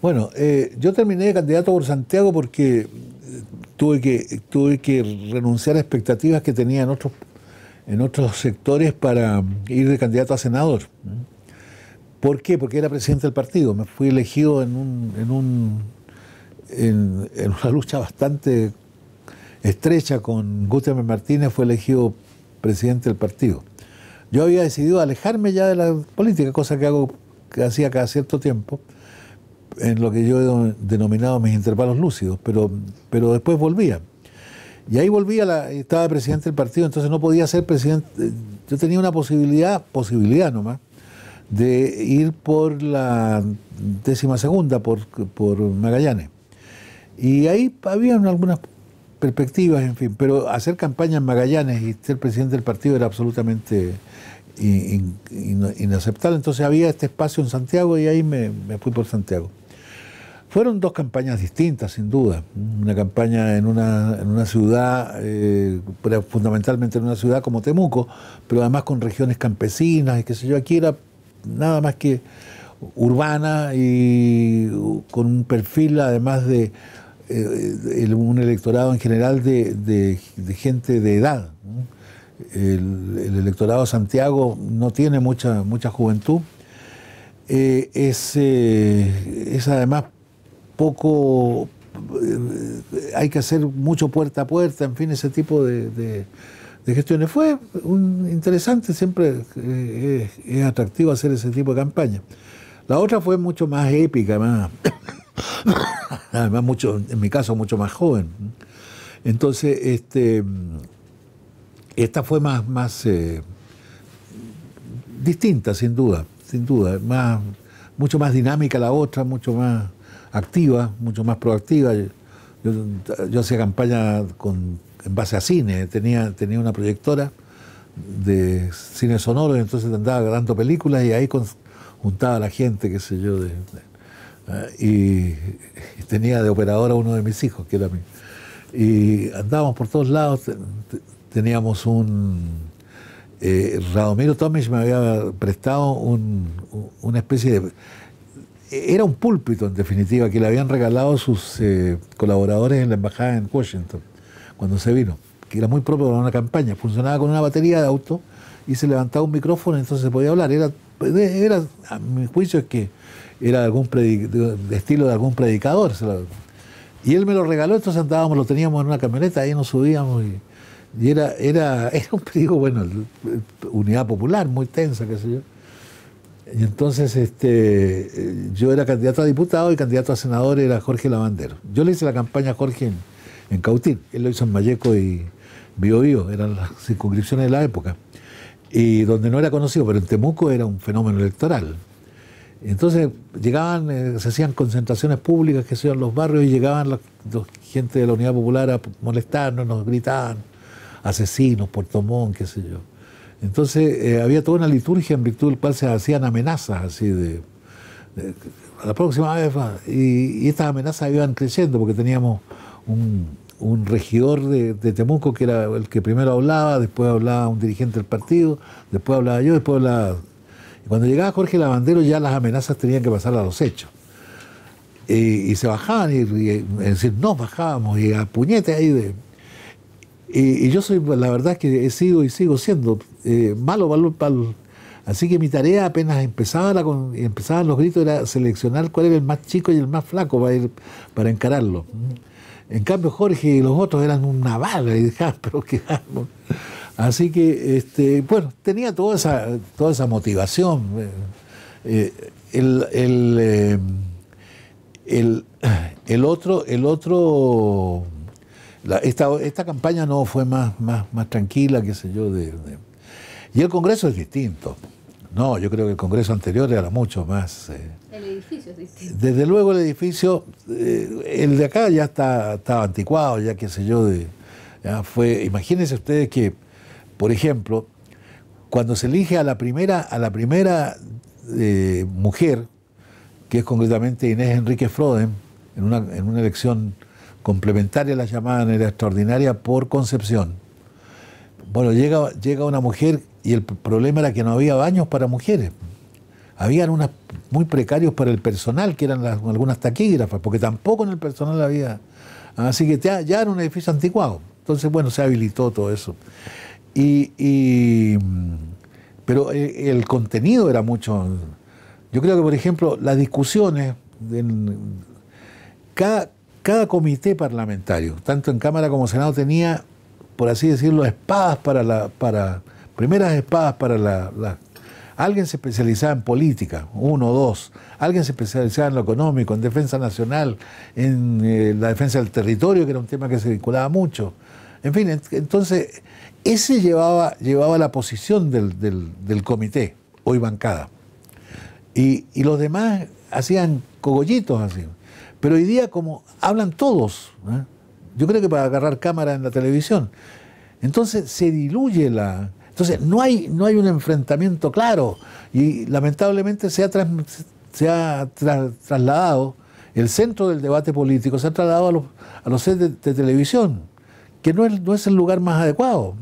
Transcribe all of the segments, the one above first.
Bueno, eh, yo terminé de candidato por Santiago porque eh, tuve que, tuve que renunciar a expectativas que tenía en otros, en otros sectores para mm, ir de candidato a senador. ¿Por qué? Porque era presidente del partido. Me fui elegido en, un, en, una lucha bastante estrecha con Gutiérrez Martínez, fue elegido presidente del partido. Yo había decidido alejarme ya de la política, cosa que hago que hacía cada cierto tiempo en lo que yo he denominado mis intervalos lúcidos, pero, pero después volvía. Y ahí volvía, la, estaba presidente del partido, entonces no podía ser presidente. Eh, yo tenía una posibilidad, posibilidad nomás, de ir por la décima segunda, por, Magallanes. Y ahí había algunas perspectivas, en fin, pero hacer campaña en Magallanes y ser presidente del partido era absolutamente inaceptable. Entonces había este espacio en Santiago y ahí me fui por Santiago. Fueron dos campañas distintas, sin duda. Una campaña en una, ciudad, eh, fundamentalmente en una ciudad como Temuco, pero además con regiones campesinas y qué sé yo. Aquí era nada más que urbana y con un perfil además de eh, un electorado en general de, gente de edad. El, electorado de Santiago no tiene mucha, mucha juventud. Eh, es además poco, eh, hay que hacer mucho puerta a puerta, en fin, ese tipo de, gestiones. Fue interesante, siempre eh, eh, es, atractivo hacer ese tipo de campaña. La otra fue mucho más épica, más, además mucho, en mi caso mucho más joven. Entonces, este, esta fue más, más distinta, sin duda, sin duda, más, mucho más dinámica la otra, mucho más activa, mucho más proactiva. Yo, hacía campaña en base a cine, tenía, tenía una proyectora de cine sonoro, entonces andaba grabando películas y ahí juntaba a la gente, qué sé yo. Eh, y, tenía de operadora uno de mis hijos, que era mío. Y andábamos por todos lados, teníamos un... Eh, Radomiro Tomic me había prestado una especie de era un púlpito, en definitiva, que le habían regalado sus eh, colaboradores en la embajada en Washington, cuando se vino, que era muy propio para una campaña. Funcionaba con una batería de auto y se levantaba un micrófono, y entonces se podía hablar. Era, era a mi juicio, es que era de algún de estilo de algún predicador. Y él me lo regaló, entonces andábamos, lo teníamos en una camioneta, ahí nos subíamos y, era, era, era un periódico, bueno, unidad popular, muy tensa, qué sé yo. Y entonces este, yo era candidato a diputado y candidato a senador era Jorge Lavandero. Yo le hice la campaña a Jorge en, Cautín, él lo hizo en Mayeco y Biobío, eran las circunscripciones de la época. Y donde no era conocido, pero en Temuco era un fenómeno electoral. Entonces llegaban, eh, se hacían concentraciones públicas que se en los barrios y llegaban la, los, gente de la Unidad Popular a molestarnos, nos gritaban, asesinos, Puerto Montt, qué sé yo. Entonces eh, había toda una liturgia en virtud del cual se hacían amenazas así de, la próxima vez y, estas amenazas iban creciendo porque teníamos un, regidor de, Temuco que era el que primero hablaba, después hablaba un dirigente del partido, después hablaba yo, después hablaba... Y cuando llegaba Jorge Lavandero ya las amenazas tenían que pasar a los hechos. Y, se bajaban y, decir, nos bajábamos y a puñete ahí de y, yo soy, la verdad que he sido y sigo siendo eh, malo para Así que mi tarea apenas empezaba la, empezaban los gritos era seleccionar cuál era el más chico y el más flaco para ir para encararlo. En cambio Jorge y los otros eran una bala y pero Así que, este, bueno, tenía toda esa, toda esa motivación. Eh, eh, el, eh, el, el otro, el otro esta, campaña no fue más, más, más tranquila, qué sé yo. De, Y el Congreso es distinto. No, yo creo que el Congreso anterior era mucho más... Eh, el edificio es distinto. Desde luego el edificio, eh, el de acá ya está, estaba anticuado, ya qué sé yo. De, fue, imagínense ustedes que, por ejemplo, cuando se elige a la primera, a la primera eh, mujer, que es concretamente Inés Enrique Froden, en una, en una elección complementaria la llamada extraordinaria por Concepción. Bueno, llega, llega una mujer y el problema era que no había baños para mujeres. Habían unas muy precarios para el personal, que eran algunas taquígrafas, porque tampoco en el personal había. Así que ya, era un edificio anticuado. Entonces, bueno, se habilitó todo eso. Y, pero eh, el contenido era mucho. Yo creo que, por ejemplo, las discusiones, en, cada, cada comité parlamentario, tanto en Cámara como Senado, tenía, por así decirlo, espadas para la. Para, primeras espadas para la, Alguien se especializaba en política, uno, o dos. Alguien se especializaba en lo económico, en defensa nacional, en eh, la defensa del territorio, que era un tema que se vinculaba mucho. En fin, entonces, ese llevaba, llevaba la posición del, comité, hoy bancada. Y, y, los demás hacían cogollitos así. Pero hoy día, como hablan todos, ¿eh? yo creo que para agarrar cámara en la televisión, entonces se diluye la. Entonces no hay, no hay un enfrentamiento claro y lamentablemente se ha, se ha trasladado, el centro del debate político se ha trasladado a los, a sets de, televisión, que no es, no es el lugar más adecuado.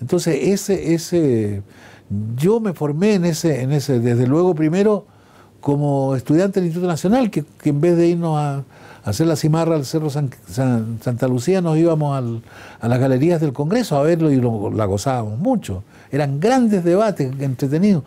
Entonces ese, ese, yo me formé en ese, en ese, desde luego primero como estudiante del Instituto Nacional, que, en vez de irnos a, hacer la cimarra al Cerro Santa Lucía, nos íbamos a las galerías del Congreso a verlo y lo, la gozábamos mucho. Eran grandes debates entretenidos.